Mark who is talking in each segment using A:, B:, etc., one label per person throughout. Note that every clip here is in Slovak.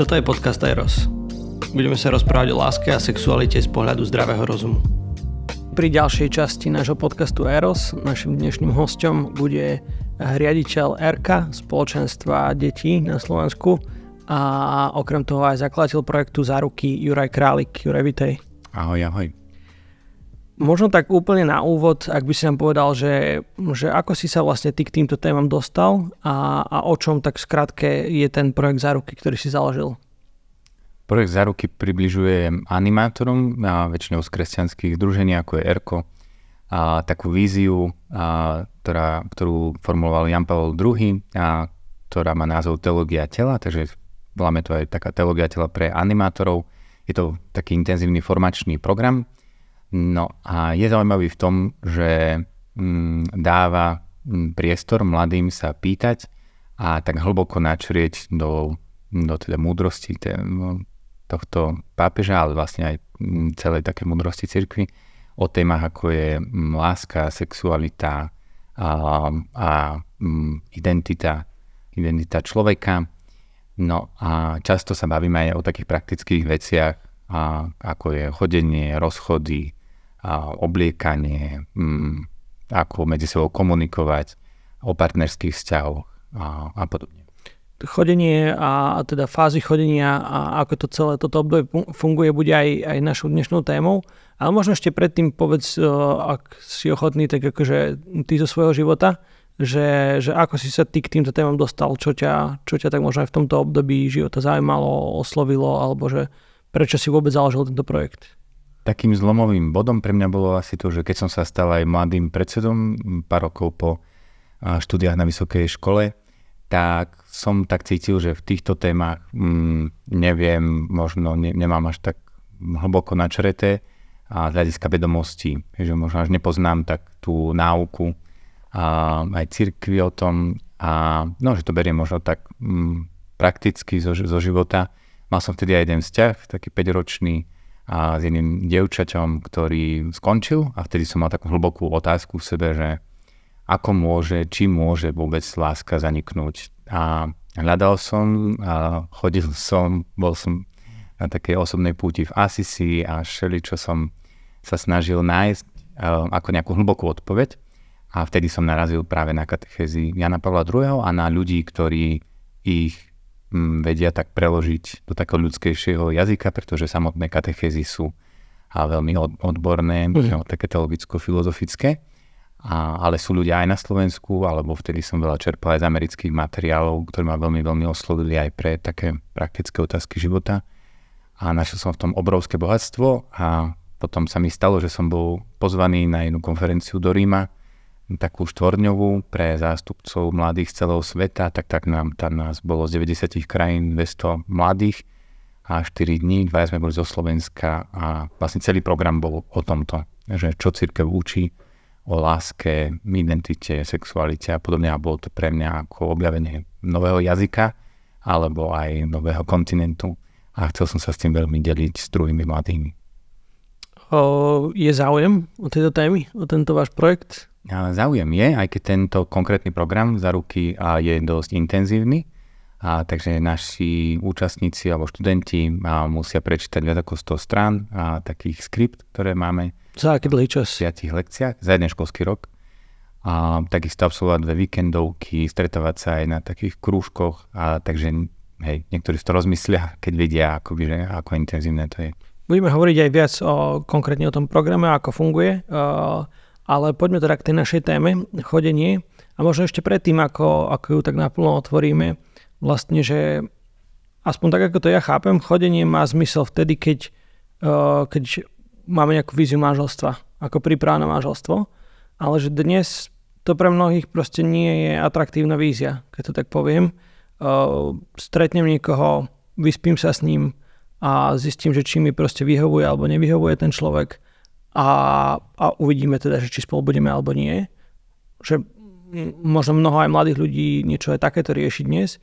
A: Toto je podcast Eros. Budeme sa rozprávať o láske a sexualite z pohľadu zdravého rozumu. Pri ďalšej časti nášho podcastu Eros našim dnešným hostom bude riaditeľ RK, spoločenstva detí na Slovensku a okrem toho aj zakladateľ projektu Záruky Juraj Králik. Juraj, vitej. Ahoj, ahoj. Možno tak úplne na úvod, ak by si nám povedal, že, že ako si sa vlastne ty k týmto témam dostal a, a o čom tak skrátke je ten projekt Záruky, ktorý si založil?
B: Projekt Záruky približuje animátorom, a väčšinou z kresťanských združení, ako je ERKO, a takú víziu, a, ktorá, ktorú formuloval Jan Pavel II, a, ktorá má názov Teológia tela, takže voláme to aj taká teológia tela pre animátorov. Je to taký intenzívny formačný program, No a je zaujímavý v tom, že mm, dáva mm, priestor mladým sa pýtať a tak hlboko načrieť do, do teda múdrosti no, tohto pápeža, ale vlastne aj mm, celej také múdrosti cirkvi o témach ako je láska, sexualita a, a identita, identita človeka. No a často sa bavíme aj o takých praktických veciach, a, ako je chodenie, rozchody, a obliekanie, m, mm, ako medzi sebou komunikovať, o partnerských vzťahoch a, a podobne.
A: Chodenie a, a teda fázy chodenia a ako to celé toto obdobie funguje, bude aj, aj našou dnešnou témou. Ale možno ešte predtým povedz, ak si ochotný, tak akože ty zo svojho života, že, že ako si sa ty k týmto témam dostal, čo ťa, čo ťa tak možno aj v tomto období života zaujímalo, oslovilo, alebo že prečo si vôbec založil tento projekt?
B: takým zlomovým bodom pre mňa bolo asi to, že keď som sa stal aj mladým predsedom pár rokov po štúdiách na vysokej škole, tak som tak cítil, že v týchto témach mm, neviem, možno ne, nemám až tak hlboko načreté a z hľadiska vedomostí, že možno až nepoznám tak tú náuku a aj cirkvi o tom a no, že to beriem možno tak mm, prakticky zo, zo života. Mal som vtedy aj jeden vzťah, taký 5-ročný, a s jedným devčaťom, ktorý skončil a vtedy som mal takú hlbokú otázku v sebe, že ako môže, či môže vôbec láska zaniknúť. A hľadal som, a chodil som, bol som na takej osobnej púti v Asisi a šeli, čo som sa snažil nájsť ako nejakú hlbokú odpoveď. A vtedy som narazil práve na katechézy Jana Pavla II. a na ľudí, ktorí ich vedia tak preložiť do takého ľudskejšieho jazyka, pretože samotné katechézy sú a veľmi odborné, mm. také teologicko-filozofické. A, ale sú ľudia aj na Slovensku, alebo vtedy som veľa čerpal aj z amerických materiálov, ktoré ma veľmi, veľmi oslovili aj pre také praktické otázky života. A našiel som v tom obrovské bohatstvo a potom sa mi stalo, že som bol pozvaný na jednu konferenciu do Ríma, takú štvorňovú pre zástupcov mladých z celého sveta, tak, tak nám tam nás bolo z 90 krajín 200 mladých a 4 dní, dva sme boli zo Slovenska a vlastne celý program bol o tomto, že čo církev učí o láske, identite, sexualite a podobne a bolo to pre mňa ako objavenie nového jazyka alebo aj nového kontinentu a chcel som sa s tým veľmi deliť s druhými mladými. O, je záujem o tejto témy, o tento váš projekt? Záujem je, aj keď tento konkrétny program za ruky je dosť intenzívny, a takže naši účastníci alebo študenti a musia prečítať viac ako 100 strán a takých skript, ktoré máme za aký dlhý čas? V 5 lekciách, za jeden školský rok. A takisto absolvovať dve víkendovky, stretávať sa aj na takých krúžkoch, a takže hej, niektorí si to rozmyslia, keď vedia, ako, že, ako intenzívne to je.
A: Budeme hovoriť aj viac o, konkrétne o tom programe, ako funguje. Uh ale poďme teda k tej našej téme, chodenie. A možno ešte predtým, ako, ako ju tak naplno otvoríme, vlastne, že aspoň tak, ako to ja chápem, chodenie má zmysel vtedy, keď, eh, keď máme nejakú víziu manželstva, ako príprava na manželstvo, ale že dnes to pre mnohých proste nie je atraktívna vízia, keď to tak poviem. Eh, stretnem niekoho, vyspím sa s ním a zistím, že či mi proste vyhovuje alebo nevyhovuje ten človek a, a uvidíme teda, že či spolu budeme alebo nie. Že možno mnoho aj mladých ľudí niečo aj takéto rieši dnes.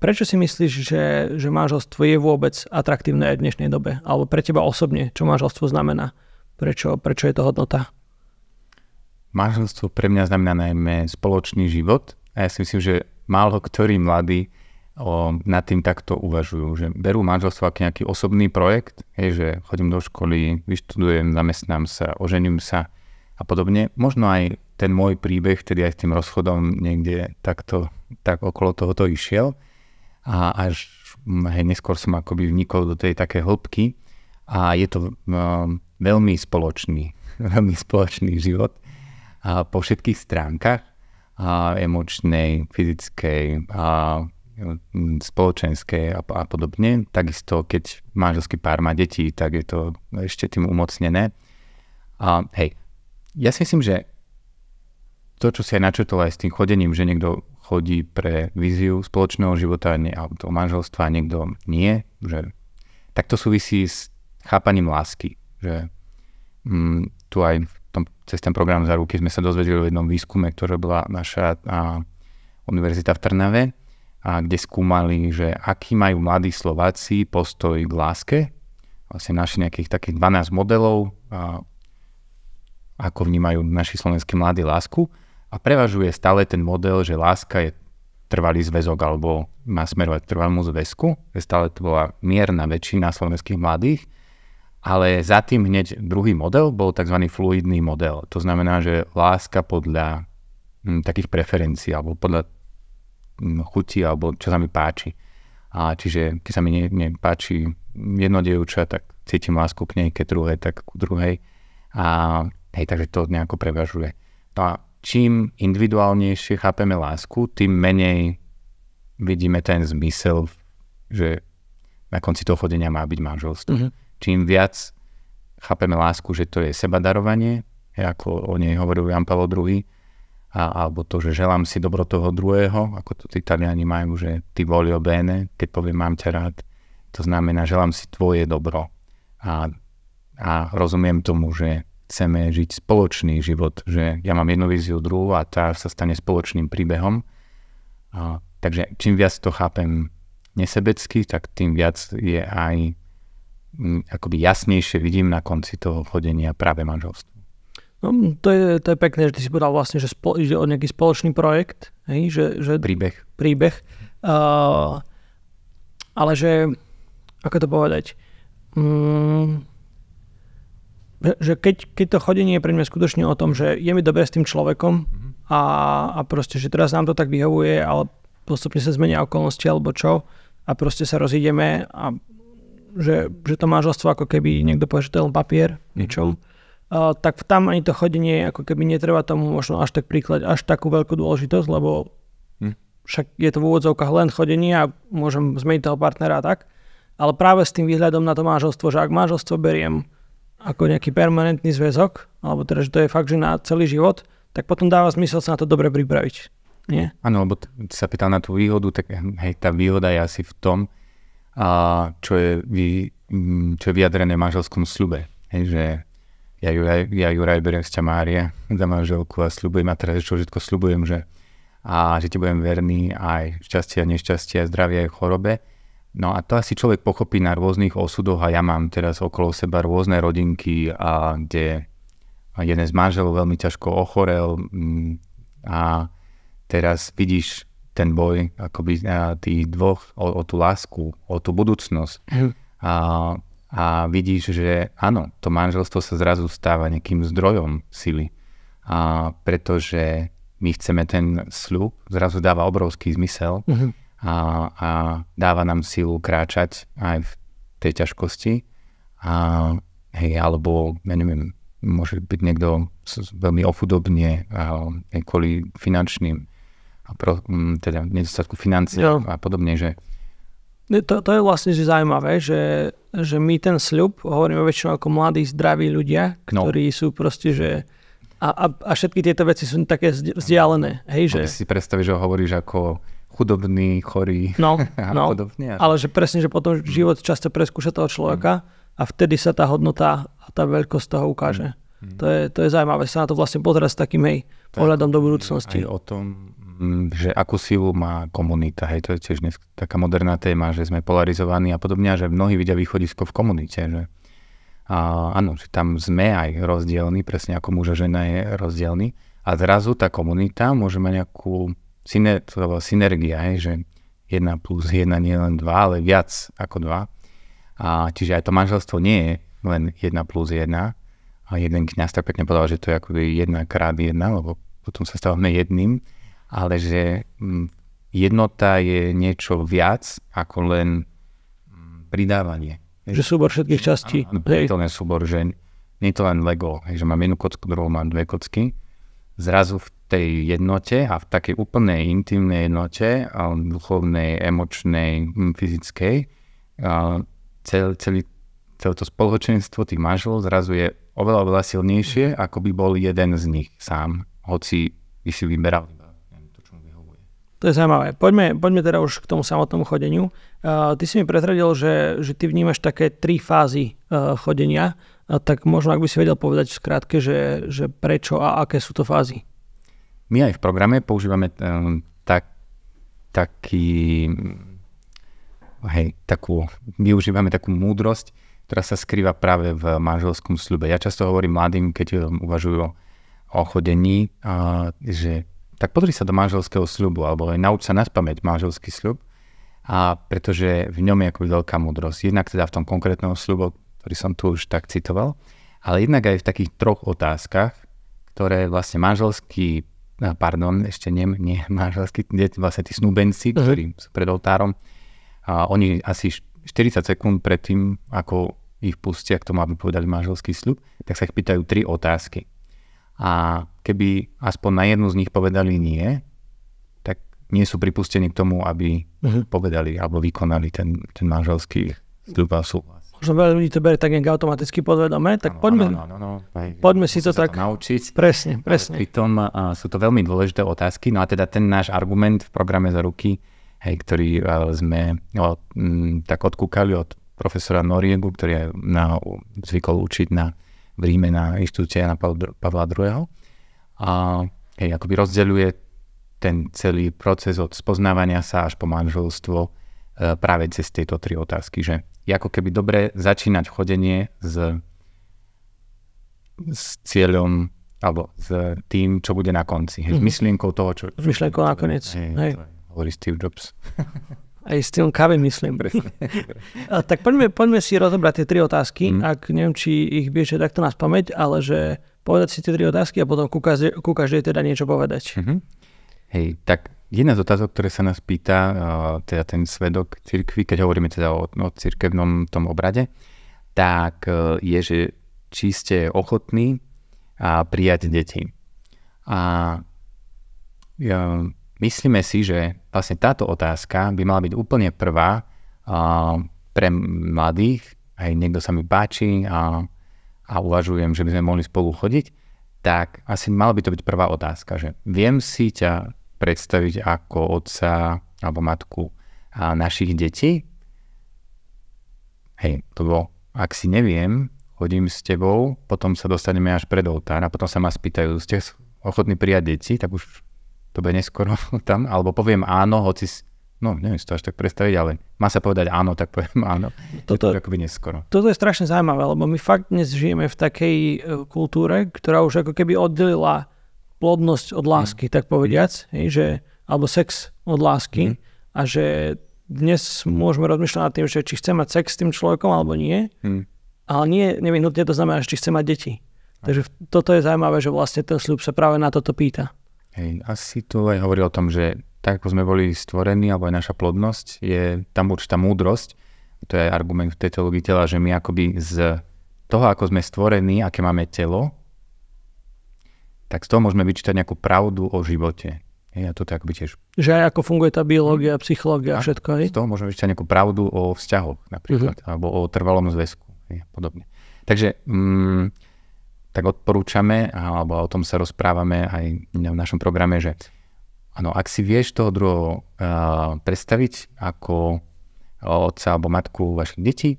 A: Prečo si myslíš, že, že manželstvo je vôbec atraktívne aj v dnešnej dobe? Alebo pre teba osobne, čo manželstvo znamená? Prečo, prečo je to hodnota?
B: Manželstvo pre mňa znamená najmä spoločný život a ja si myslím, že málo ktorý mladý o, nad tým takto uvažujú, že berú manželstvo ako nejaký osobný projekt, hej, že chodím do školy, vyštudujem, zamestnám sa, ožením sa a podobne. Možno aj ten môj príbeh, tedy aj s tým rozchodom niekde takto, tak okolo tohoto išiel a až mm, hej, neskôr som akoby vnikol do tej také hĺbky a je to um, veľmi spoločný, veľmi spoločný život a po všetkých stránkach a emočnej, fyzickej a spoločenské a, a podobne. Takisto, keď manželský pár má deti, tak je to ešte tým umocnené. A hej, ja si myslím, že to, čo si aj načetol aj s tým chodením, že niekto chodí pre víziu spoločného života alebo toho manželstva, niekto nie, že tak to súvisí s chápaním lásky. Že, mm, tu aj v tom, cez ten program za ruky sme sa dozvedeli o jednom výskume, ktorý bola naša a, univerzita v Trnave, a kde skúmali, že aký majú mladí Slováci postoj k láske. Vlastne našli nejakých takých 12 modelov, a ako vnímajú naši slovenskí mladí lásku. A prevažuje stále ten model, že láska je trvalý zväzok alebo má smerovať k trvalému zväzku. Stále to bola mierna väčšina slovenských mladých. Ale za tým hneď druhý model bol tzv. fluidný model. To znamená, že láska podľa hm, takých preferencií alebo podľa chutí alebo čo sa mi páči. A čiže keď sa mi nepáči ne jedno dievča, tak cítim lásku k nej, keď druhé, tak ku druhej. A hej, takže to nejako prevažuje. No a čím individuálnejšie chápeme lásku, tým menej vidíme ten zmysel, že na konci toho chodenia má byť manželstvo. Mm-hmm. Čím viac chápeme lásku, že to je sebadarovanie, ako o nej hovoril Jan Pavel II, a, alebo to, že želám si dobro toho druhého, ako to taliani majú, že ty volio bene, keď poviem mám ťa rád, to znamená, želám si tvoje dobro. A, a rozumiem tomu, že chceme žiť spoločný život, že ja mám jednu víziu, druhú a tá sa stane spoločným príbehom. A, takže čím viac to chápem nesebecky, tak tým viac je aj akoby jasnejšie vidím na konci toho chodenia práve manželstva.
A: No, to, je, to je pekné, že ty si povedal vlastne, že spo, ide o nejaký spoločný projekt. Hej, že, že, príbeh. Príbeh. Uh, ale že, ako to povedať, um, že keď, keď to chodenie je pre mňa skutočne o tom, že je mi dobre s tým človekom mhm. a, a proste, že teraz nám to tak vyhovuje, ale postupne sa zmenia okolnosti alebo čo a proste sa rozídeme a že, že to manželstvo ako keby niekto povie, že to je len papier, niečo. Mm-hmm tak tam ani to chodenie ako keby netreba tomu možno až tak príklad, až takú veľkú dôležitosť, lebo hm. však je to v úvodzovkách len chodenie a môžem zmeniť toho partnera tak. Ale práve s tým výhľadom na to manželstvo, že ak manželstvo beriem ako nejaký permanentný zväzok, alebo teda, že to je fakt, že na celý život, tak potom dáva zmysel sa na to dobre pripraviť.
B: Nie? Áno, lebo ty sa pýtal na tú výhodu, tak hm, hej, tá výhoda je asi v tom, a čo je, vy, hm, čo je vyjadrené v manželskom sľube. Hej, že ja ju ja aj beriem z ťa Márie za manželku a sľubujem a teraz čo všetko sľubujem, že a že ti budem verný aj šťastie a nešťastie, aj zdravie, aj chorobe. No a to asi človek pochopí na rôznych osudoch a ja mám teraz okolo seba rôzne rodinky, a kde jeden z manželov veľmi ťažko ochorel mm, a teraz vidíš ten boj akoby tých dvoch o, o tú lásku, o tú budúcnosť. A a vidíš, že áno, to manželstvo sa zrazu stáva nejakým zdrojom sily, a pretože my chceme ten sľub, zrazu dáva obrovský zmysel mhm. a, a dáva nám silu kráčať aj v tej ťažkosti. A, hej, alebo, ja neviem, môže byť niekto veľmi ofudobne kvôli finančným, a pro, teda nedostatku financií no. a podobne, že
A: to, to je vlastne že zaujímavé, že, že my ten sľub, hovoríme väčšinou ako mladí, zdraví ľudia, no. ktorí no. sú proste, že a, a, a všetky tieto veci sú také
B: vzdialené. Hej, že... si predstavíš, že ho hovoríš ako chudobný, chorý no,
A: a no, podobne. Ale že presne, že potom mm. život často preskúša toho človeka mm. a vtedy sa tá hodnota a tá veľkosť toho ukáže. Mm. mm. To, je, to je zaujímavé sa na to vlastne pozerať s takým hej, pohľadom do budúcnosti.
B: Aj o tom Mm, že akú silu má komunita, hej, to je tiež dnes taká moderná téma, že sme polarizovaní a podobne, že mnohí vidia východisko v komunite, že a, áno, že tam sme aj rozdielni, presne ako muž a žena je rozdielni a zrazu tá komunita môže mať nejakú syner, synergia, hej, že 1 plus 1 nie len 2, ale viac ako 2. A, čiže aj to manželstvo nie je len 1 plus 1, a jeden kniaz tak pekne povedal, že to je ako 1 krát 1, lebo potom sa stávame jedným, ale že mm, jednota je niečo viac ako len mm, pridávanie. Že súbor všetkých častí. Áno, je To len súbor, že nie je to len Lego, že mám jednu kocku, druhú mám dve kocky. Zrazu v tej jednote a v takej úplnej intimnej jednote, duchovnej, emočnej, mm, fyzickej, cel, celý, celé to spoločenstvo tých manželov zrazu je oveľa, oveľa silnejšie, ako by bol jeden z nich sám, hoci by si vyberal iba
A: to je zaujímavé. Poďme, poďme teda už k tomu samotnému chodeniu. Uh, ty si mi prezradil, že, že ty vnímaš také tri fázy uh, chodenia, uh, tak možno ak by si vedel povedať v skratke, že, že prečo a aké sú to fázy.
B: My aj v programe používame um, tak, taký, hej, takú, užívame takú múdrosť, ktorá sa skrýva práve v manželskom sľube. Ja často hovorím mladým, keď uvažujú o chodení, že tak pozri sa do manželského sľubu, alebo aj nauč sa naspamäť manželský sľub, a pretože v ňom je ako veľká múdrosť. Jednak teda v tom konkrétnom sľubu, ktorý som tu už tak citoval, ale jednak aj v takých troch otázkach, ktoré vlastne manželský, pardon, ešte nie, nie manželský, vlastne tí snúbenci, uh-huh. ktorí sú pred oltárom, a oni asi 40 sekúnd pred tým, ako ich pustia k tomu, aby povedali manželský sľub, tak sa ich pýtajú tri otázky a keby aspoň na jednu z nich povedali nie, tak nie sú pripustení k tomu, aby uh-huh. povedali alebo vykonali ten, ten manželský zdrub a súhlas.
A: Možno veľa ľudí to berie tak nejak automaticky podvedome, tak ano, poďme, ano, ano,
B: ano, aj, poďme si to tak to naučiť. Presne, presne. Pritom uh, sú to veľmi dôležité otázky, no a teda ten náš argument v programe za ruky, hej, ktorý uh, sme uh, m, tak odkúkali od profesora Noriegu, ktorý je na, zvykol učiť na v Ríme na inštitúcie Jana Pavla II. A hej, akoby rozdeľuje ten celý proces od spoznávania sa až po manželstvo e, práve cez tieto tri otázky, že je ako keby dobre začínať chodenie s, s cieľom alebo s tým, čo bude na konci. Mm. S mhm. myšlienkou toho, čo... S myšlienkou nakoniec. Hej, hej. hovorí Steve Jobs.
A: Aj s tým kávy myslím. tak poďme, poďme si rozobrať tie tri otázky. Mm. Ak neviem, či ich vieš takto nás pamäť, ale že povedať si tie tri otázky a potom ku každej, ku každej teda niečo
B: povedať. Mm-hmm. Hej, tak jedna z otázok, ktoré sa nás pýta, teda ten svedok cirkvi, keď hovoríme teda o, o cirkevnom tom obrade, tak e, je, že či ste ochotní a prijať deti. A ja, myslíme si, že vlastne táto otázka by mala byť úplne prvá a, pre mladých, aj niekto sa mi páči a, a uvažujem, že by sme mohli spolu chodiť, tak asi mala by to byť prvá otázka, že viem si ťa predstaviť ako otca alebo matku a našich detí? Hej, to bolo, ak si neviem, chodím s tebou, potom sa dostaneme až pred oltár a potom sa ma spýtajú, ste ochotní prijať deti, tak už to bude neskoro tam, alebo poviem áno, hoci, no neviem si to až tak predstaviť, ale má sa povedať áno, tak poviem áno. Toto, to akoby neskoro. Toto je strašne zaujímavé, lebo my fakt
A: dnes žijeme v takej e, kultúre, ktorá už ako keby oddelila plodnosť od lásky, mm. tak povediac, mhm. hej, že, alebo sex od lásky mm. a že dnes môžeme rozmýšľať nad tým, že či chce mať sex s tým človekom alebo nie, mm. ale nie nevyhnutne to znamená, že či chcem mať deti. Takže toto je zaujímavé, že vlastne ten sľub sa práve na toto pýta.
B: Hej, asi to aj hovorí o tom, že tak ako sme boli stvorení, alebo aj naša plodnosť, je tam určitá múdrosť. To je argument v tejto tela, že my akoby z toho, ako sme stvorení, aké máme telo, tak z toho môžeme vyčítať nejakú pravdu o živote. Hej, a tak by tiež.
A: Že aj ako funguje tá biológia, mhm. psychológia a
B: všetko. Hej? Z toho môžeme vyčítať nejakú pravdu o vzťahoch napríklad, uh-huh. alebo o trvalom zväzku a podobne. Takže mm, tak odporúčame, alebo o tom sa rozprávame aj v našom programe, že áno, ak si vieš toho druhého uh, predstaviť ako otca alebo matku vašich detí,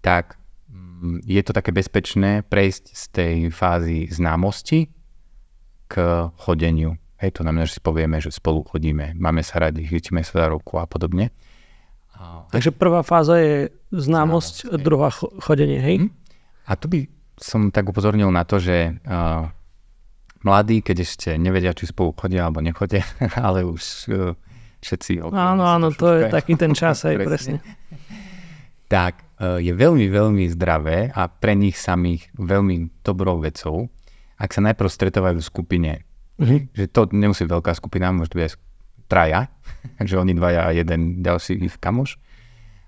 B: tak mm, je to také bezpečné prejsť z tej fázy známosti k chodeniu. Hej, to znamená, že si povieme, že spolu chodíme, máme sa radi, chytíme sa za ruku a podobne. Takže prvá fáza je známosť, známosť druhá chodenie, hej? Mhm. A tu by som tak upozornil na to, že uh, mladí, keď ešte nevedia, či spolu chodia alebo nechodia, ale už uh, všetci... No,
A: áno, áno, to je taký ten čas aj presne.
B: Tak, uh, je veľmi, veľmi zdravé a pre nich samých veľmi dobrou vecou, ak sa najprv stretávajú v skupine. Uh-huh. Že to nemusí veľká skupina, môže byť aj traja, že oni dvaja a jeden ďalší ich kamoš.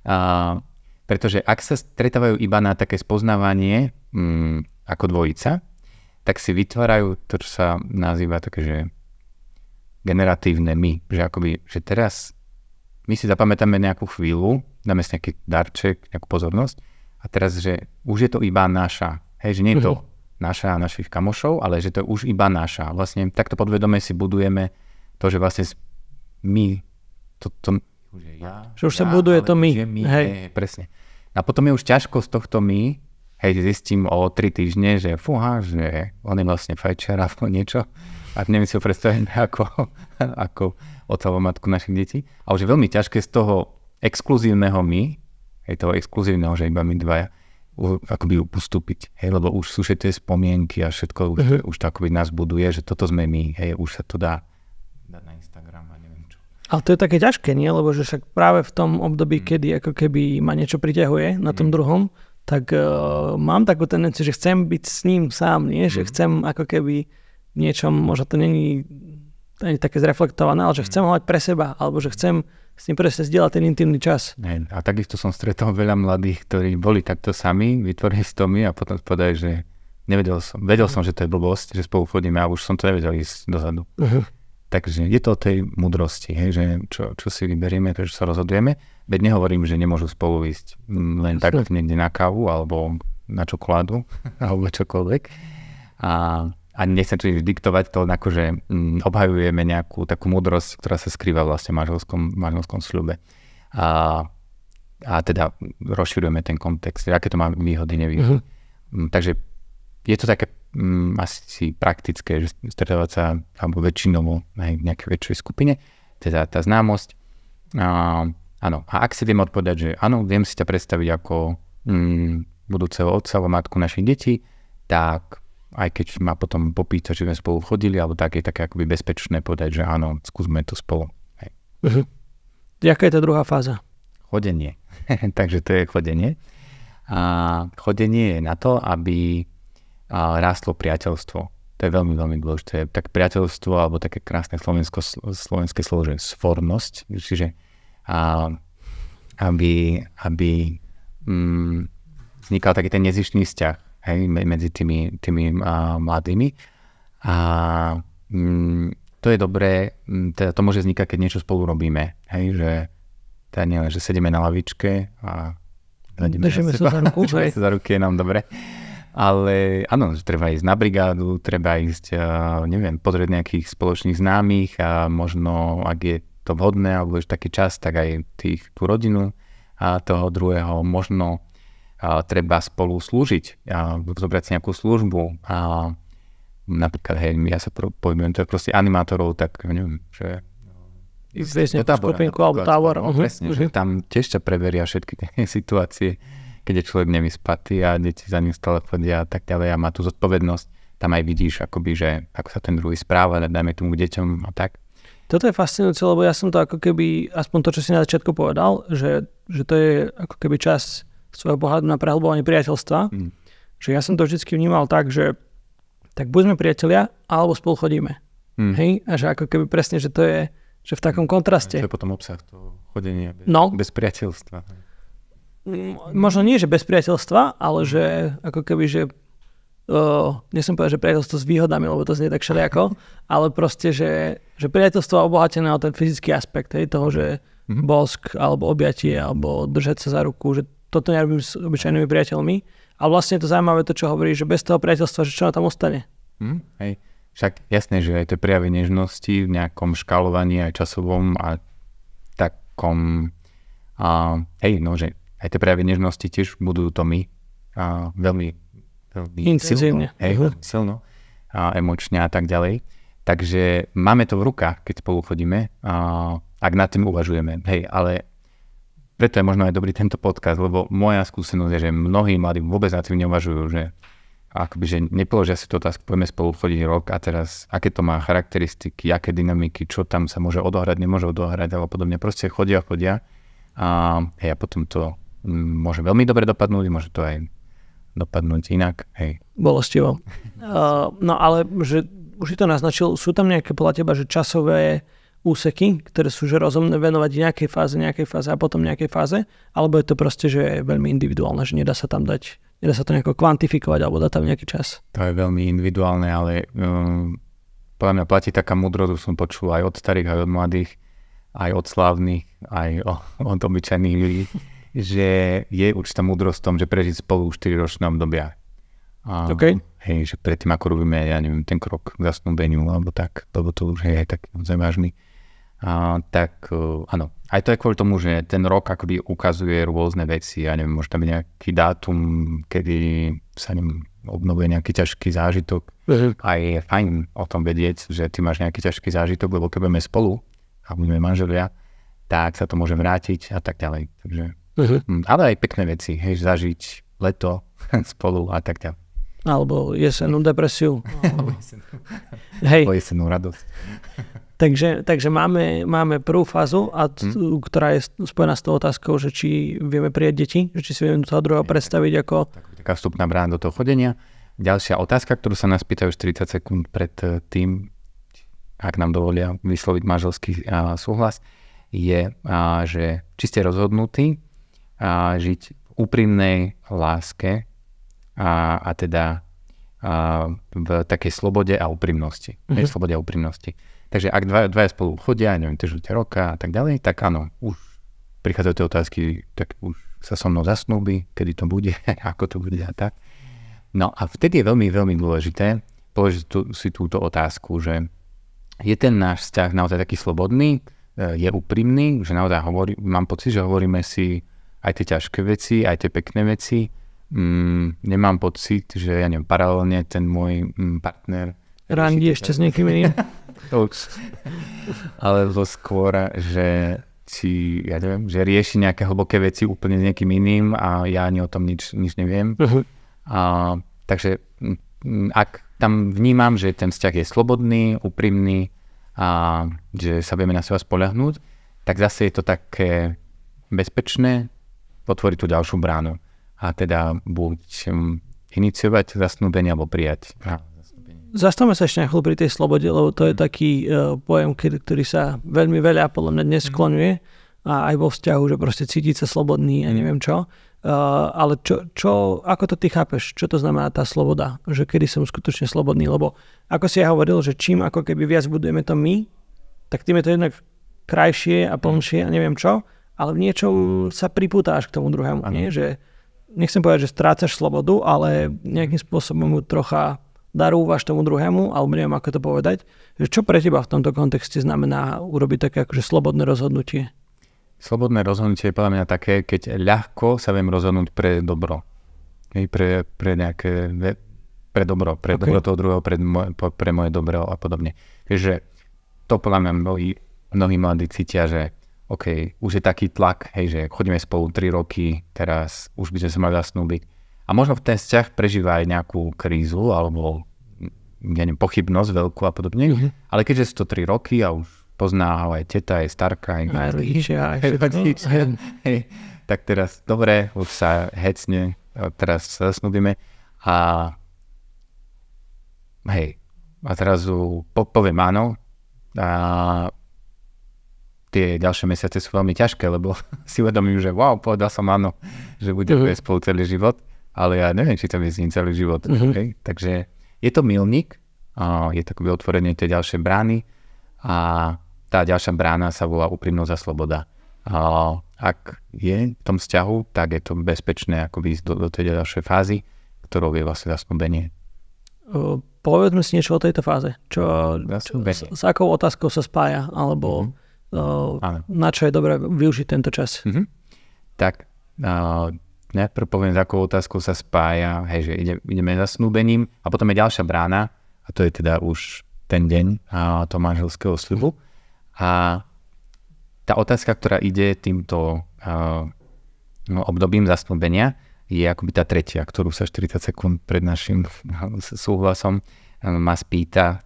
B: Uh, pretože ak sa stretávajú iba na také spoznávanie mm, ako dvojica, tak si vytvárajú to, čo sa nazýva také, že generatívne my. Že akoby, že teraz my si zapamätáme nejakú chvíľu, dáme si nejaký darček, nejakú pozornosť a teraz, že už je to iba naša. Hej, že nie je to mhm. naša a našich kamošov, ale že to je už iba naša. Vlastne takto podvedome si budujeme to, že vlastne my to, to, že ja... Že už ja, sa buduje to my. my hej. hej. Presne. A potom je už ťažko z tohto my, hej, zistím o tri týždne, že fúha, že on je vlastne fajčer alebo niečo. A neviem si ho predstaviť ako, ako otcovo matku našich detí. A už je veľmi ťažké z toho exkluzívneho my, hej, toho exkluzívneho, že iba my dvaja, akoby ustúpiť, hej, lebo už sú všetky spomienky a všetko už, uh-huh. už to akoby nás buduje, že toto sme my, hej, už sa to dá, dá na
A: ale to je také ťažké, nie? Lebo že však práve v tom období, mm. kedy ako keby ma niečo priťahuje na tom mm. druhom, tak uh, mám takú tendenciu, že chcem byť s ním sám, nie? Že mm. chcem ako keby v niečom, možno to není ani také zreflektované, ale že chcem ho mať pre seba, alebo že chcem s ním presne zdieľať ten intimný čas.
B: a takisto som stretol veľa mladých, ktorí boli takto sami, vytvorili stomy a potom povedali, že nevedel som, vedel som, že to je blbosť, že spolu chodíme a už som to nevedel ísť dozadu. Uh-huh. Takže je to o tej mudrosti, hej, že čo, čo si vyberieme, prečo sa rozhodujeme. Veď nehovorím, že nemôžu spolu ísť len tak niekde na kávu alebo na čokoládu alebo čokoľvek. A, a nechcem tu diktovať to, ako, že obhajujeme nejakú takú mudrosť, ktorá sa skrýva vlastne v manželskom, manželskom sľube. A, a teda rozširujeme ten kontext, aké to má výhody, nevýhody. Uh-huh. Takže je to také mm, asi praktické, že stretávať sa alebo väčšinovo aj v nejakej väčšej skupine, teda tá známosť. A, áno, a ak si viem odpovedať, že áno, viem si ťa predstaviť ako mm, budúceho otca alebo matku našich detí, tak aj keď ma potom popýta, že sme spolu chodili, alebo tak je také akoby bezpečné povedať, že áno, skúsme to spolu. Hej.
A: Uh-huh. Jaká je tá druhá fáza?
B: Chodenie. Takže to je chodenie. A chodenie je na to, aby a rástlo priateľstvo. To je veľmi, veľmi dôležité. Tak priateľstvo, alebo také krásne slovensko, slovenské slovo, že svornosť, čiže a, aby, aby mm, vznikal taký ten nezišný vzťah hej, medzi tými, tými a, mladými. A mm, to je dobré, teda to môže vznikať, keď niečo spolu robíme. Hej, že teda nie, že sedeme na lavičke a Držíme sa za ruku, sa za ruky je nám dobre. Ale áno, že treba ísť na brigádu, treba ísť, eh, neviem, pozrieť nejakých spoločných známych a možno, ak je to vhodné alebo už taký čas, tak aj tých, tú rodinu a toho druhého možno a, eh, treba spolu slúžiť, a, zobrať si nejakú službu a napríklad, hej, ja sa pojmujem, to teda je proste animátorov, tak neviem, že
A: ísť do tábora. Skupinku alebo no, tábor. Presne, že mhm.
B: tam tiež sa preveria všetky tie situácie keď je človek nevyspatý a deti za ním stále chodia a tak ďalej a má tú zodpovednosť, tam aj vidíš, akoby, že ako sa ten druhý správa, dajme tomu deťom a tak.
A: Toto je fascinujúce, lebo ja som to ako keby, aspoň to, čo si na začiatku
B: povedal, že,
A: že to je ako keby čas svojho pohľadu na prehlbovanie priateľstva, mm. že ja som to vždy vnímal tak, že tak buď sme priatelia, alebo spolu chodíme. Mm. Hej? A že ako keby presne, že to je, že v takom mm. kontraste. To je potom obsah toho
B: chodenia bez, no. bez priateľstva. Hej
A: možno nie, že bez priateľstva, ale že ako keby, že uh, nesem povedať, že priateľstvo s výhodami, lebo to znie tak všelijako, ale proste, že, že priateľstvo obohatené o ten fyzický aspekt, hej, toho, že mm-hmm. bosk, alebo objatie, alebo držať sa za ruku, že toto nerobím s obyčajnými priateľmi. A vlastne je to zaujímavé to, čo hovorí, že bez toho priateľstva, že čo na tam ostane.
B: Mm, hej. Však jasné, že aj to prijavie nežnosti v nejakom škálovaní aj časovom a takom a hej, no, že aj tie prejavy nežnosti tiež budú to my a veľmi, veľmi Incizívne. silno, veľmi silno a emočne a tak ďalej. Takže máme to v rukách, keď spolu chodíme, a ak nad tým uvažujeme. Hej, ale preto je možno aj dobrý tento podcast, lebo moja skúsenosť je, že mnohí mladí vôbec nad tým neuvažujú, že akoby, že nepoložia si to otázku, poďme spolu chodiť rok a teraz, aké to má charakteristiky, aké dynamiky, čo tam sa môže odohrať, nemôže odohrať, alebo podobne. Proste chodia, chodia a hej, a potom to môže veľmi dobre dopadnúť, môže to aj dopadnúť inak. Hej.
A: Bolestivo. Uh, no ale že už si to naznačil, sú tam nejaké podľa teba, že časové úseky, ktoré sú že rozumné venovať nejakej fáze, nejakej fáze a potom nejakej fáze, alebo je to proste, že je veľmi individuálne, že nedá sa tam dať, nedá sa to nejako kvantifikovať alebo dá
B: tam nejaký čas? To je veľmi individuálne, ale um, podľa mňa platí taká múdrosť, som počul aj od starých, aj od mladých, aj od slávnych, aj o, od obyčajných ľudí že je určitá múdrosť v tom, že prežiť spolu v 4-ročnom dobia. A, okay. Hej, že predtým, ako robíme, ja neviem, ten krok k zasnúbeniu, alebo tak, lebo to už je aj taký vážny. A, tak eh, áno, aj to je kvôli tomu, že ten rok akoby ukazuje rôzne veci, ja neviem, možno tam nejaký dátum, kedy sa ním obnovuje nejaký ťažký zážitok. Mhm. A je fajn o tom vedieť, že ty máš nejaký ťažký zážitok, lebo keď budeme spolu a budeme manželia, tak sa to môže vrátiť a tak ďalej. Takže Uh-huh. Ale aj pekné veci, hej, zažiť leto spolu a tak ďalej.
A: Alebo jesenú depresiu. Alebo jesenú.
B: Hej. Alebo radosť.
A: Takže, takže máme, máme prvú fázu, a t- hmm. ktorá je spojená s tou otázkou, že
B: či vieme prijať deti, že či si vieme toho druhého predstaviť ako... Taká vstupná brána do toho chodenia. Ďalšia otázka, ktorú sa nás pýtajú už 30 sekúnd pred e, tým, ak nám dovolia vysloviť manželský súhlas, je, a, že či ste rozhodnutí a žiť v úprimnej láske a, a teda a v takej slobode a úprimnosti. Mm-hmm. uh Slobode a úprimnosti. Takže ak dva, dvaja spolu chodia, neviem, tiež ľudia roka a tak ďalej, tak áno, už prichádzajú tie otázky, tak už sa so mnou zasnúbi, kedy to bude, ako to bude a tak. No a vtedy je veľmi, veľmi dôležité položiť tu, si túto otázku, že je ten náš vzťah naozaj taký slobodný, e, je úprimný, že naozaj hovorí, mám pocit, že hovoríme si aj tie ťažké veci, aj tie pekné veci. Mm, nemám pocit, že ja neviem, paralelne ten môj mm, partner...
A: Randy ešte s niekým iným.
B: Ale to skôr, že či, ja neviem, že rieši nejaké hlboké veci úplne s niekým iným a ja ani o tom nič, nič neviem. Mhm. A, takže mm, ak tam vnímam, že ten vzťah je slobodný, úprimný a že sa vieme na seba spolahnúť, tak zase je to také bezpečné, otvoriť tú ďalšiu bránu a teda buď hm, iniciovať zasnúbenie alebo prijať.
A: Zastavme sa ešte na pri tej slobode, lebo to je mhm. taký uh, pojem, ktorý sa veľmi veľa podľa mňa dnes mhm. skloňuje a aj vo vzťahu, že proste cítiť sa slobodný a mhm. neviem čo. Uh, ale čo, čo, ako to ty chápeš? Čo to znamená tá sloboda? Že kedy som skutočne slobodný? Lebo ako si ja hovoril, že čím ako keby viac budujeme to my, tak tým je to jednak krajšie a plnšie a neviem čo ale v niečom mm. sa priputáš k tomu druhému. Ano. Nie? Že, nechcem povedať, že strácaš slobodu, ale nejakým spôsobom ju trocha darúvaš tomu druhému, alebo neviem ako to povedať, že čo pre teba v tomto kontexte znamená urobiť také akože slobodné rozhodnutie?
B: Slobodné rozhodnutie je podľa mňa také, keď ľahko sa viem rozhodnúť pre dobro. Hej, pre, pre nejaké, pre dobro, pre okay. dobro toho druhého, pre, moje, pre moje dobro a podobne. Takže to podľa mňa mnohí, mnohí mladí cítia, že OK, už je taký tlak, hej, že chodíme spolu 3 roky, teraz už by sme sa mali zasnúbiť. A možno v ten vzťah prežíva aj nejakú krízu alebo mm, ja neviem, pochybnosť veľkú a podobne. Mm-hmm. Ale keďže sú to 3 roky a už pozná aj teta, aj starka, aj, aj rýžia, aj všetko. Hej, tak teraz, dobre, už sa hecne, teraz sa zasnúbime. A hej, a zrazu po, poviem áno, a tie ďalšie mesiace sú veľmi ťažké, lebo si uvedomím, že wow, povedal som áno, že bude uh-huh. spolu celý život, ale ja neviem, či to ním celý život. Uh-huh. Mhm. Okay? Takže je to milník, je takové otvorenie tej ďalšej brány a tá ďalšia brána sa volá úprimnosť a sloboda. A ak je v tom vzťahu, tak je to bezpečné ako ísť do, do tej ďalšej fázy, ktorou je vlastne zaslúbenie.
A: Povedzme si niečo o tejto fáze. Čo, no, čo, s, s akou otázkou sa spája, alebo Uh-huh. Áno. na čo je dobré využiť tento čas. Mm-hmm.
B: Tak, uh, najprv poviem, s akou otázkou sa spája, hej, že ide, ideme za snúbením a potom je ďalšia brána a to je teda už ten deň a toho manželského sľubu. A tá otázka, ktorá ide týmto uh, obdobím zasnúbenia, je akoby tá tretia, ktorú sa 40 sekúnd pred našim súhlasom ma spýta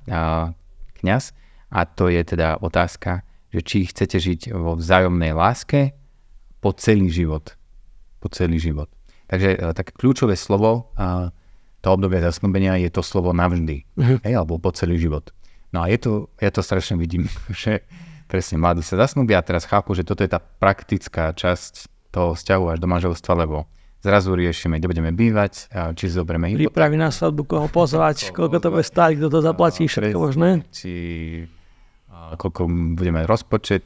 B: kňaz. A to je teda otázka, že či chcete žiť vo vzájomnej láske po celý život. Po celý život. Takže e, tak kľúčové slovo a e, to obdobie zasnúbenia je to slovo navždy. Uh-huh. Hej, alebo po celý život. No a je to, ja to strašne vidím, že presne mladí sa zasnúbia a teraz chápu, že toto je tá praktická časť toho vzťahu až do manželstva, lebo zrazu riešime, kde budeme bývať, či zoberieme hypotéku. Pripravi na svadbu, koho pozvať, koľko to bude stáť, kto to zaplatí, všetko možné. Či koľko budeme mať rozpočet,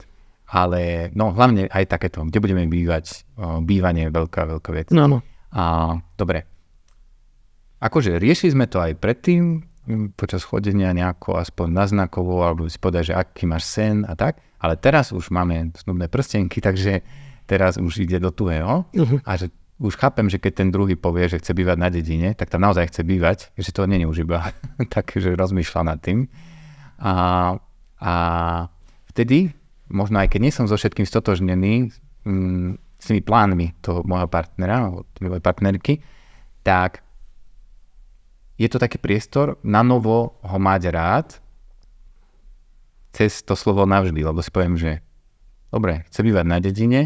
B: ale no hlavne aj takéto, kde budeme bývať, bývanie je veľká, veľká vec. No, no. A, dobre. Akože riešili sme to aj predtým, počas chodenia nejako aspoň naznakovo, alebo si povedať, že aký máš sen a tak, ale teraz už máme snubné prstenky, takže teraz už ide do tuhého uh-huh. Mhm. a že už chápem, že keď ten druhý povie, že chce bývať na dedine, tak tam naozaj chce bývať, že to nie je už iba tak, že rozmýšľa nad tým. A a vtedy, možno aj keď nie som so všetkým stotožnený, mm, s tými plánmi toho môjho partnera, alebo mojej partnerky, tak je to taký priestor na novo ho mať rád cez to slovo navždy, lebo si poviem, že dobre, chce bývať na dedine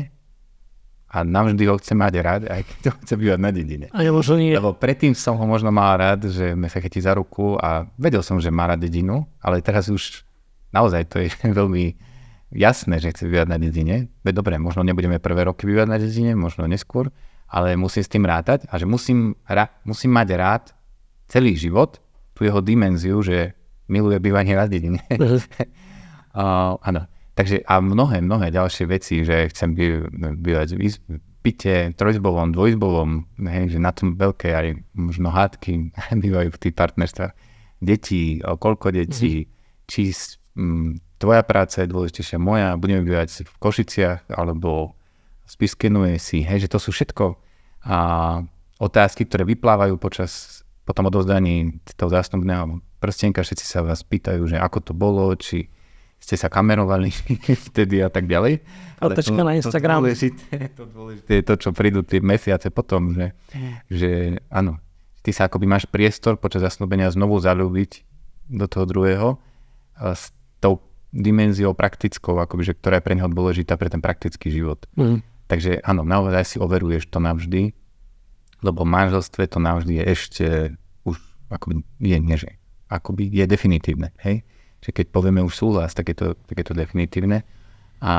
B: a navždy ho chce mať rád, aj keď ho chce bývať na dedine. A možno nie. Lebo predtým som ho možno mal rád, že sme sa chytili za ruku a vedel som, že má rád dedinu, ale teraz už naozaj to je veľmi jasné, že chce bývať na dedine. Veď dobre, možno nebudeme prvé roky bývať na dedine, možno neskôr, ale musím s tým rátať a že musím, ra, musím mať rád celý život tú jeho dimenziu, že miluje bývanie na dedine. áno. Takže a mnohé, mnohé ďalšie veci, že chcem bývať v byte trojzbovom, dvojzbovom, hej, že na tom veľké aj možno hádky bývajú v tých partnerstvách. Deti, koľko detí, mm-hmm. či Mm, tvoja práca je dôležitejšia moja, budeme bývať v Košiciach alebo spiskenuje si, hej, že to sú všetko a otázky, ktoré vyplávajú počas potom odovzdaní toho zástupného prstenka, všetci sa vás pýtajú, že ako to bolo, či ste sa kamerovali vtedy a tak ďalej. Ale to, na Instagram. To dôležité, to dôležité je to, čo prídu tie mesiace potom, že, že áno, ty sa akoby máš priestor počas zasnúbenia znovu zalúbiť do toho druhého s tou dimenziou praktickou, akoby, že, ktorá je pre neho dôležitá pre ten praktický život. Mm. Takže áno, naozaj si overuješ to navždy, lebo v manželstve to navždy je ešte už akoby je neže. Akoby je definitívne, hej? Čiže keď povieme už súhlas, tak je to, tak je to definitívne. A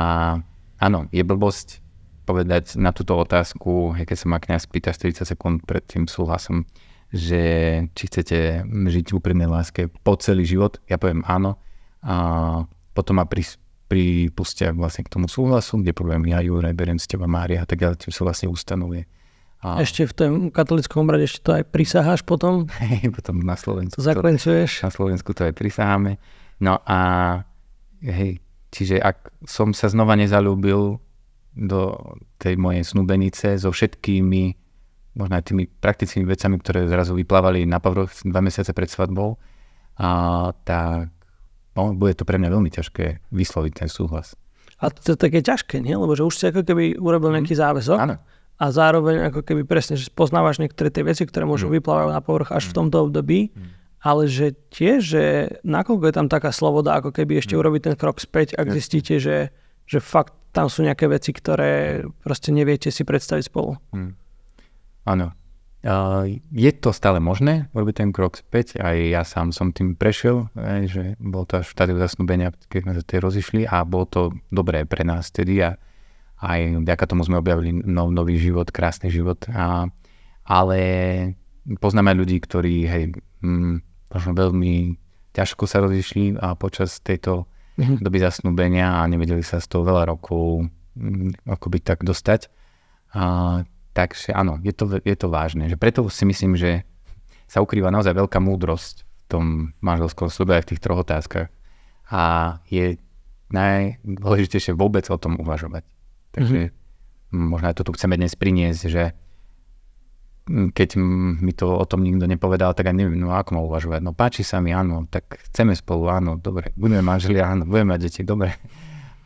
B: áno, je blbosť povedať na túto otázku, hej, keď sa ma kniaz pýta 40 sekúnd pred tým súhlasom, že či chcete žiť v úprimnej láske po celý život, ja poviem áno, a potom ma pri, pripustia vlastne k tomu súhlasu, kde poviem ja, ju reberiem z teba Mária a tak ďalej, tým sa vlastne ustanovuje. A...
A: Ešte v tom katolickom obrade ešte to aj prisaháš potom? Hej,
B: potom na Slovensku. To na Slovensku to aj prisaháme. No a hej, čiže ak som sa znova nezalúbil do tej mojej snúbenice so všetkými možno aj tými praktickými vecami, ktoré zrazu vyplávali na Pavroch dva mesiace pred svadbou, a, tak no, bude to pre mňa veľmi ťažké vysloviť ten súhlas.
A: A to je také ťažké, nie? Lebo že už si ako keby urobil nejaký mhm. záväzok. Áno. A zároveň ako keby presne, že poznávaš niektoré tie veci, ktoré môžu mm. vyplávať na povrch až mm. v mhm. tomto období, mm. ale že tie, že nakoľko je tam taká sloboda, ako keby ešte mm. urobiť ten krok späť, ak zistíte, že, že fakt tam sú nejaké veci, ktoré mhm. proste neviete si
B: predstaviť spolu. Mm. Áno je to stále možné robiť ten krok späť, aj ja sám som tým prešiel, že bol to až v štádiu zasnúbenia, keď sme sa tej rozišli a bolo to dobré pre nás tedy a aj vďaka tomu sme objavili nov, nový život, krásny život. A, ale poznáme ľudí, ktorí hej, m, mm, možno veľmi ťažko sa rozišli a počas tejto mhm. doby zasnúbenia a nevedeli sa z toho veľa rokov mm, akoby tak dostať. A Takže áno, je to, je to vážne. Že preto si myslím, že sa ukrýva naozaj veľká múdrosť v tom manželskom slube aj v tých troch otázkach. A je najdôležitejšie vôbec o tom uvažovať. Takže mm-hmm. možno aj to tu chceme dnes priniesť, že keď mi to o tom nikto nepovedal, tak aj neviem, no ako ma uvažovať. No páči sa mi, áno, tak chceme spolu, áno, dobre, budeme manželia, áno, budeme mať deti, dobre.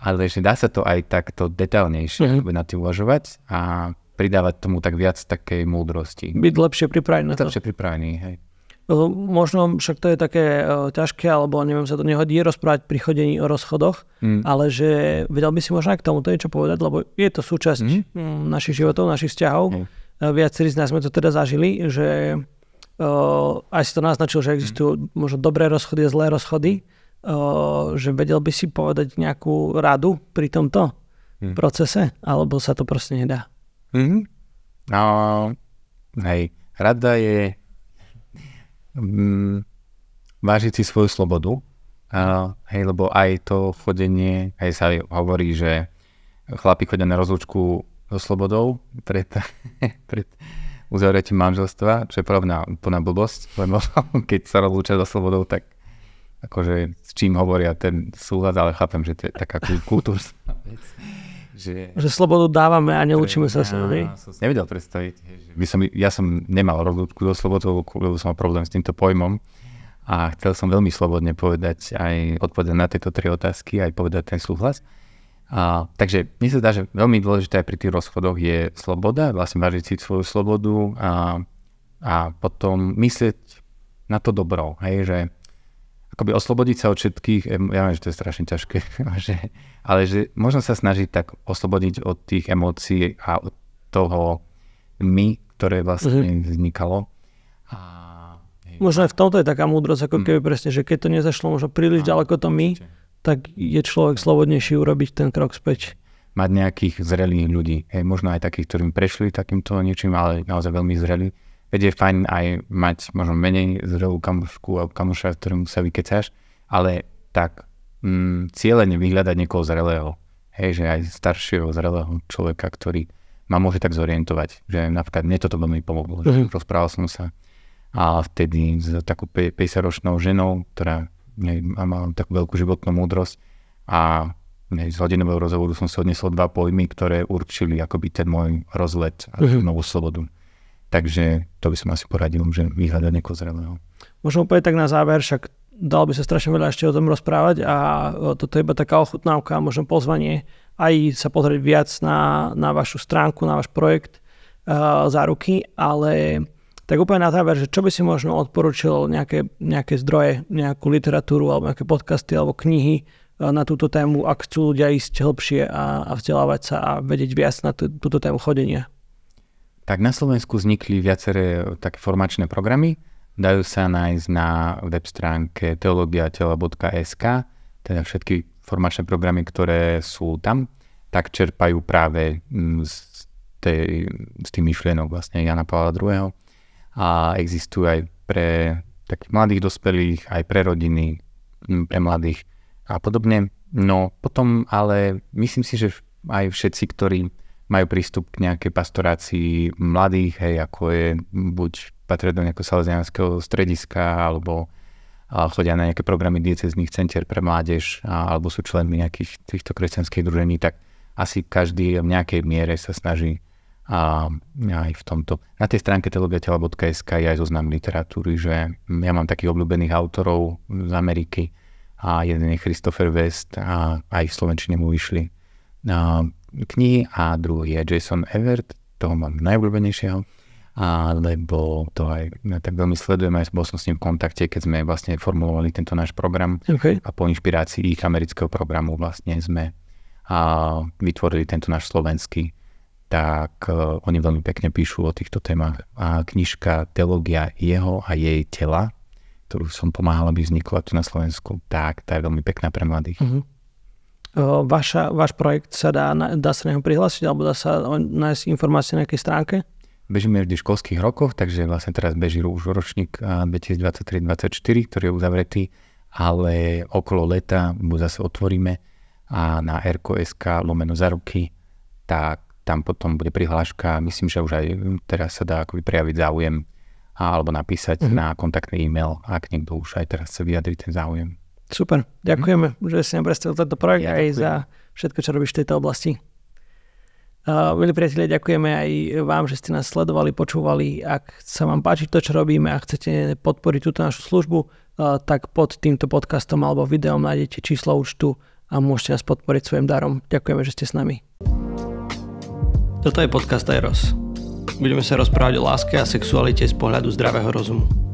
B: Ale že dá sa to aj takto detailnejšie mm-hmm. na tým uvažovať a pridávať tomu tak viac takej múdrosti. Byť lepšie pripravený Byť Lepšie pripravený, hej.
A: No, možno však to je také uh, ťažké, alebo neviem, sa to nehodí rozprávať pri chodení o rozchodoch, mm. ale že vedel by si možno k tomuto niečo povedať, lebo je to súčasť mhm. mm. našich životov, našich vzťahov. Mm. Viacerí z nás sme to teda zažili, že uh, aj si to naznačil, že existujú mm. možno dobré rozchody a zlé rozchody, uh, že vedel by si povedať nejakú radu pri tomto mm. procese, alebo sa to proste nedá.
B: Mm-hmm. No, hej, rada je mm, vážiť si svoju slobodu, uh, hej, lebo aj to chodenie, aj sa hovorí, že chlapi chodia na rozlúčku so slobodou pred, pred uzavretím manželstva, čo je podobná úplná blbosť, lebo keď sa rozlúčia so slobodou, tak akože s čím hovoria ten súhlas, ale chápem, že to je taká kultúrna vec. Že,
A: že slobodu dávame a nelúčime sa s Ja
B: nevedel predstaviť. Že som, ja som nemal rozlúčku do slobodou, lebo som mal problém s týmto pojmom. A chcel som veľmi slobodne povedať aj odpovedať na tieto tri otázky, aj povedať ten súhlas. A, takže mi sa zdá, že veľmi dôležité aj pri tých rozchodoch je sloboda, vlastne vážiť si svoju slobodu a, a potom myslieť na to dobro. Hej, že akoby oslobodiť sa od všetkých, ja viem, že to je strašne ťažké, že, ale že možno sa snažiť tak oslobodiť od tých emócií a od toho my, ktoré vlastne mm-hmm. vznikalo. A,
A: hej, možno aj v tomto je taká múdrosť, ako mhm. keby mm. presne, že keď to nezašlo možno príliš a, ďaleko to my, tak je
B: človek slobodnejší urobiť ten krok späť. Mať nejakých zrelých ľudí, hej, možno aj takých, ktorým prešli takýmto niečím, ale naozaj veľmi zrelých, veď je fajn aj mať možno menej zrelú kamošku alebo kamoša, s ktorým sa vykecáš, ale tak mm, cieľene vyhľadať niekoho zrelého. Hej, že aj staršieho zrelého človeka, ktorý ma môže tak zorientovať. Že napríklad mne toto veľmi pomohlo. Mm-hmm. Rozprával som sa a vtedy s takou 50-ročnou ženou, ktorá má takú veľkú životnú múdrosť a z hodinového rozhovoru som si odnesol dva pojmy, ktoré určili akoby ten môj rozlet a mhm. novú slobodu. Takže to by som asi poradil, že vyhľadať nieko zrelého.
A: Možno úplne tak na záver, však dal by sa strašne veľa ešte o tom rozprávať a e, toto je iba taká ochutnávka, možno pozvanie aj sa pozrieť viac na, na vašu stránku, na váš projekt uh, e, ruky, ale tak úplne na záver, že čo by si možno odporučil nejaké, nejaké zdroje, nejakú literatúru alebo nejaké podcasty alebo knihy e, na túto tému, ak chcú ľudia ísť hĺbšie a, a vzdelávať sa a vedieť viac na túto tému chodenia?
B: tak na Slovensku vznikli viaceré e, také formačné programy. Dajú sa nájsť na web stránke teologiatela.sk, teda všetky formačné programy, ktoré sú tam, tak čerpajú práve mm, z, tej, z tých myšlienok vlastne Jana Pavla II. A existujú aj pre takých mladých dospelých, aj pre rodiny, mm, pre mladých a podobne. No potom ale myslím si, že aj všetci, ktorí majú prístup k nejakej pastorácii mladých, hej, ako je buď patria do nejakého salesianského strediska, alebo chodia na nejaké programy diecezných center pre mládež, alebo sú členmi nejakých týchto kresťanských družení, tak asi každý v nejakej miere sa snaží a aj v tomto. Na tej stránke teologiateľa.sk je aj zoznam literatúry, že ja mám takých obľúbených autorov z Ameriky a jeden je Christopher West a aj v Slovenčine mu vyšli knihy a druhý je Jason Evert, toho mám najobľúbenejšieho, lebo to aj tak veľmi sledujem, aj bol som s ním v kontakte, keď sme vlastne formulovali tento náš program okay. a po inšpirácii ich amerického programu vlastne sme a vytvorili tento náš slovenský tak uh, oni veľmi pekne píšu o týchto témach. A knižka Teológia jeho a jej tela, ktorú som pomáhal aby vznikla tu na Slovensku, tak tá je veľmi pekná pre mladých. Uh-huh
A: vaša, váš projekt sa dá, dá sa neho prihlásiť alebo dá sa nájsť informácie
B: na nejakej stránke? Bežíme vždy v školských rokoch, takže vlastne teraz beží už ročník 2023-2024, ktorý je uzavretý, ale okolo leta mu zase otvoríme a na RKSK lomeno za ruky, tak tam potom bude prihláška, myslím, že už aj teraz sa dá akoby prejaviť záujem alebo napísať mm-hmm. na kontaktný e-mail, ak niekto už aj teraz chce vyjadriť ten záujem.
A: Super. Ďakujeme, mm. že si nám predstavil tento projekt ja, aj za všetko, čo robíš v tejto oblasti. Uh, milí priatelia, ďakujeme aj vám, že ste nás sledovali, počúvali. Ak sa vám páči to, čo robíme a chcete podporiť túto našu službu, uh, tak pod týmto podcastom alebo videom nájdete číslo účtu a môžete nás podporiť svojim darom. Ďakujeme, že ste s nami. Toto je podcast Eros. Budeme sa rozprávať o láske a sexualite z pohľadu zdravého rozumu.